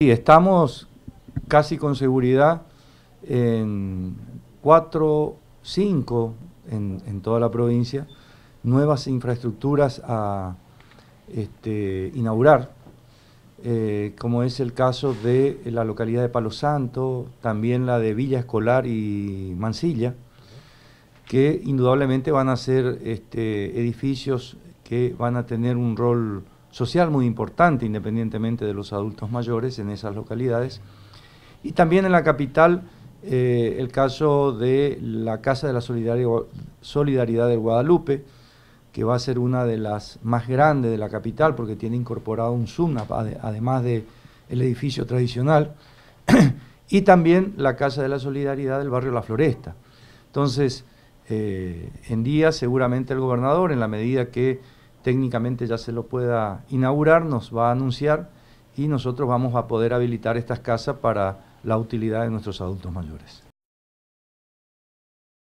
estamos casi con seguridad en cuatro, cinco en, toda la provincia, nuevas infraestructuras a este, inaugurar, eh, como es el caso de la localidad de Palo Santo, también la de Villa Escolar y Mansilla, que indudablemente van a ser este, edificios que van a tener un rol social muy importante, independientemente de los adultos mayores en esas localidades. Y también en la capital, eh, el caso de la Casa de la Solidaridad del Guadalupe, que va a ser una de las más grandes de la capital, porque tiene incorporado un SUNAP, además del edificio tradicional, y también la Casa de la Solidaridad del barrio La Floresta. Entonces, eh, en día seguramente el gobernador, en la medida que técnicamente ya se lo pueda inaugurar, nos va a anunciar y nosotros vamos a poder habilitar estas casas para la utilidad de nuestros adultos mayores.